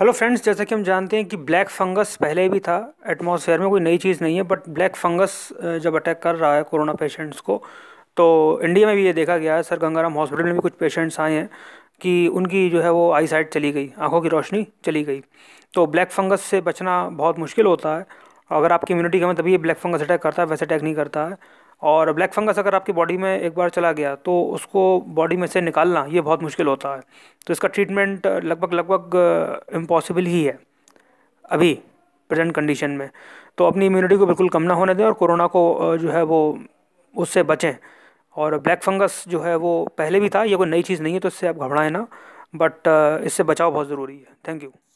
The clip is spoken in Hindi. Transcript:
हेलो फ्रेंड्स जैसा कि हम जानते हैं कि ब्लैक फंगस पहले भी था एटमॉस्फेयर में कोई नई चीज़ नहीं है बट ब्लैक फंगस जब अटैक कर रहा है कोरोना पेशेंट्स को तो इंडिया में भी ये देखा गया है सर गंगाराम हॉस्पिटल में भी कुछ पेशेंट्स आए हैं कि उनकी जो है वो आई साइड चली गई आंखों की रोशनी चली गई तो ब्लैक फंगस से बचना बहुत मुश्किल होता है अगर आपकी इम्यूनिटी कम है तभी ये ब्लैक फंगस अटैक करता है वैसे अटैक नहीं करता है और ब्लैक फंगस अगर आपकी बॉडी में एक बार चला गया तो उसको बॉडी में से निकालना ये बहुत मुश्किल होता है तो इसका ट्रीटमेंट लगभग लगभग इम्पॉसिबल ही है अभी प्रेजेंट कंडीशन में तो अपनी इम्यूनिटी को बिल्कुल कम ना होने दें और कोरोना को जो है वो उससे बचें और ब्लैक फंगस जो है वो पहले भी था ये कोई नई चीज़ नहीं है तो इससे आप घबराएं ना बट इससे बचाव बहुत ज़रूरी है थैंक यू